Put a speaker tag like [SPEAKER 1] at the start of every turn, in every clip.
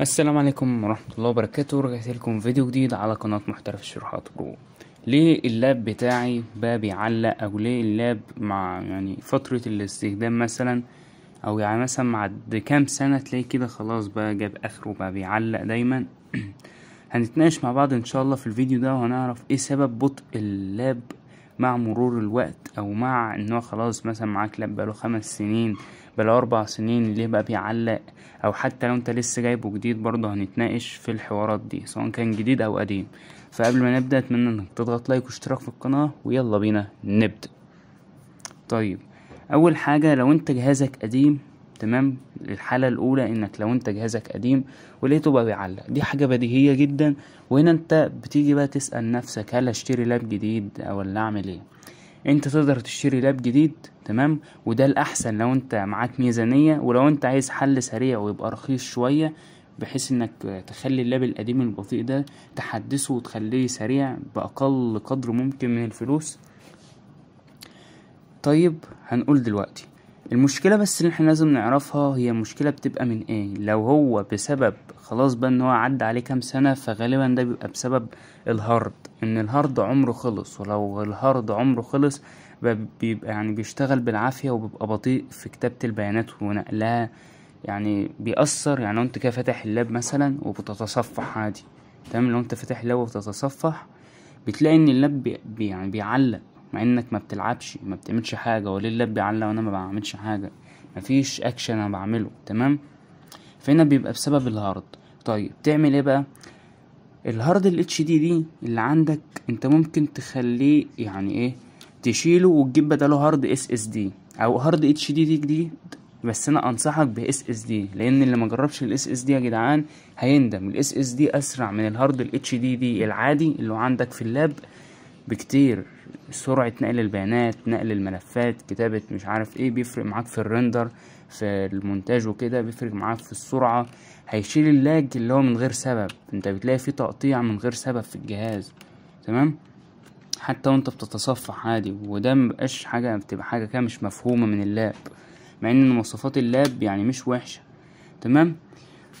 [SPEAKER 1] السلام عليكم ورحمة الله وبركاته رجعت لكم فيديو جديد على قناة محترف الشروحات برو ليه اللاب بتاعي بقى بيعلق او ليه اللاب مع يعني فترة الاستخدام مثلا او يعني مثلا بعد كام سنة تلاقي كده خلاص بقى جاب اخره بقى بيعلق دايما هنتناقش مع بعض ان شاء الله في الفيديو ده وهنعرف ايه سبب بطء اللاب مع مرور الوقت او مع ان هو خلاص مثلا معاك لاب بقاله خمس سنين بقاله اربع سنين ليه بقى بيعلق او حتى لو انت لسه جايبه جديد برضه هنتناقش في الحوارات دي سواء كان جديد او قديم فقبل ما نبدا اتمنى انك تضغط لايك واشتراك في القناه ويلا بينا نبدا طيب اول حاجه لو انت جهازك قديم تمام الحالة الأولى إنك لو أنت جهازك قديم ولقيته بقى بيعلق دي حاجة بديهية جدا وهنا أنت بتيجي بقى تسأل نفسك هل أشتري لاب جديد ولا أعمل إيه انت تقدر تشتري لاب جديد تمام وده الاحسن لو انت معاك ميزانية ولو انت عايز حل سريع ويبقى رخيص شوية بحيث انك تخلي اللاب القديم البطيء ده تحدثه وتخليه سريع باقل قدر ممكن من الفلوس طيب هنقول دلوقتي المشكلة بس اللي احنا لازم نعرفها هي المشكلة بتبقى من ايه لو هو بسبب خلاص بقى ان هو عدى عليه كام سنة فغالبا ده بيبقى بسبب الهارد ان الهارد عمره خلص ولو الهارد عمره خلص بيبقى يعني بيشتغل بالعافية وبيبقى بطيء في كتابة البيانات ونقلها يعني بيأثر يعني لو انت كده فاتح اللاب مثلا وبتتصفح عادي تمام لو انت فاتح اللاب وبتتصفح بتلاقي ان اللاب بي يعني بيعلق مع انك ما بتلعبش ما بتعملش حاجه وليه اللاب يعلق وانا ما بعملش حاجه مفيش اكشن انا بعمله تمام فهنا بيبقى بسبب الهارد طيب تعمل ايه بقى الهارد الاتش دي دي اللي عندك انت ممكن تخليه يعني ايه تشيله وتجيب بداله هارد اس اس دي او هارد اتش دي دي جديد بس انا انصحك باس اس دي لان اللي ما جربش الاس اس دي يا جدعان هيندم الاس اس دي اسرع من الهارد الاتش دي دي العادي اللي عندك في اللاب بكتير سرعة نقل البيانات نقل الملفات كتابة مش عارف ايه بيفرق معاك في الرندر في المونتاج وكده بيفرق معاك في السرعة هيشيل اللاج اللي هو من غير سبب انت بتلاقي فيه تقطيع من غير سبب في الجهاز تمام حتى وانت بتتصفح عادي وده مبقاش حاجة بتبقى حاجة كده مش مفهومة من اللاب مع ان مواصفات اللاب يعني مش وحشة تمام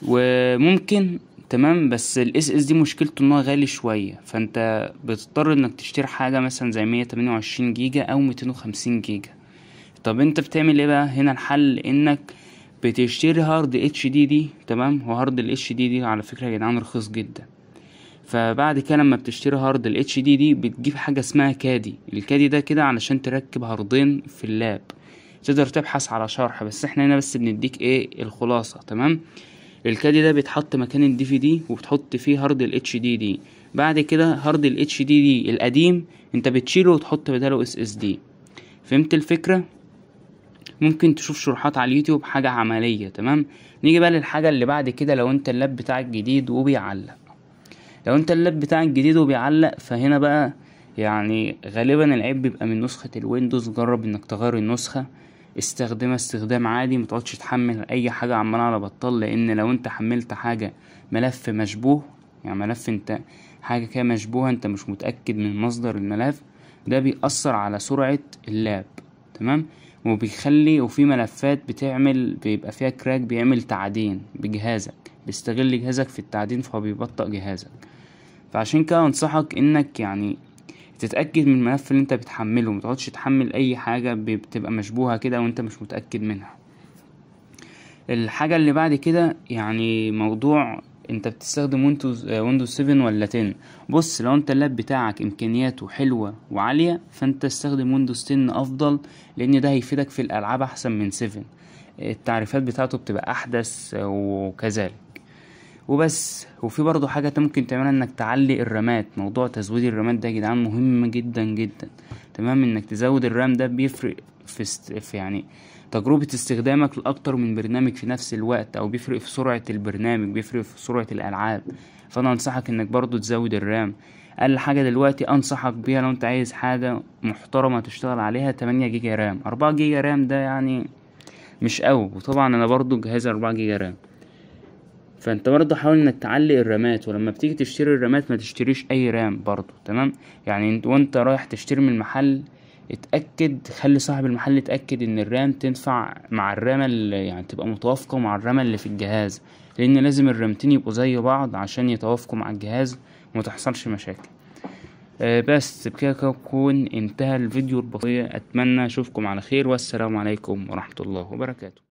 [SPEAKER 1] وممكن تمام بس الاس اس دي مشكلته ان هو غالي شويه فانت بتضطر انك تشتري حاجه مثلا زي 128 جيجا او 250 جيجا طب انت بتعمل ايه بقى هنا الحل انك بتشتري هارد اتش دي دي تمام هو هارد الاتش دي دي على فكره يا جدعان رخيص جدا فبعد كده لما بتشتري هارد الاتش دي دي بتجيب حاجه اسمها كادي الكادي ده كده علشان تركب هاردين في اللاب تقدر تبحث على شرح بس احنا هنا بس بنديك ايه الخلاصه تمام الكادي ده بيتحط مكان الدي في دي وبتحط فيه هارد الاتش دي دي بعد كده هارد الاتش دي دي القديم انت بتشيله وتحط بداله اس اس دي فهمت الفكره ممكن تشوف شروحات على اليوتيوب حاجه عمليه تمام نيجي بقى للحاجه اللي بعد كده لو انت اللاب بتاعك جديد وبيعلق لو انت اللاب بتاعك جديد وبيعلق فهنا بقى يعني غالبا العيب بيبقى من نسخه الويندوز جرب انك تغير النسخه استخدمها استخدام عادي متقعدش تحمل اي حاجة عمال على بطال لان لو انت حملت حاجة ملف مشبوه يعني ملف انت حاجة كده مشبوهة انت مش متأكد من مصدر الملف ده بيأثر على سرعة اللاب تمام وبيخلي وفي ملفات بتعمل بيبقى فيها كراك بيعمل تعدين بجهازك بيستغل جهازك في التعدين فهو بيبطأ جهازك فعشان كده انصحك انك يعني تتاكد من الملف اللي انت بتحمله متقعدش تحمل اي حاجه بتبقى مشبوهه كده وانت مش متاكد منها الحاجه اللي بعد كده يعني موضوع انت بتستخدم ويندوز آه، ويندوز 7 ولا 10 بص لو انت اللاب بتاعك امكانياته حلوه وعاليه فانت استخدم ويندوز 10 افضل لان ده هيفيدك في الالعاب احسن من 7 التعريفات بتاعته بتبقى احدث آه، وكذلك وبس وفي برضو حاجة ممكن تعملها انك تعلي الرامات موضوع تزويد الرامات ده يا جدعان مهم جدا جدا تمام انك تزود الرام ده بيفرق في, است... في يعني تجربة استخدامك لأكتر من برنامج في نفس الوقت أو بيفرق في سرعة البرنامج بيفرق في سرعة الألعاب فأنا أنصحك إنك برضو تزود الرام أقل حاجة دلوقتي أنصحك بيها لو أنت عايز حاجة محترمة تشتغل عليها تمانية جيجا رام أربعة جيجا رام ده يعني مش قوي وطبعا أنا برضو جهازي أربعة جيجا رام فانت برضه حاول انك تعلق الرامات ولما بتيجي تشتري الرامات ما تشتريش اي رام برضه تمام يعني انت وانت رايح تشتري من المحل اتاكد خلي صاحب المحل يتاكد ان الرام تنفع مع الرامه اللي يعني تبقى متوافقه مع الرامه اللي في الجهاز لان لازم الرامتين يبقوا زي بعض عشان يتوافقوا مع الجهاز ومتحصلش مشاكل آه بس بكده يكون انتهى الفيديو البسيط اتمنى اشوفكم على خير والسلام عليكم ورحمه الله وبركاته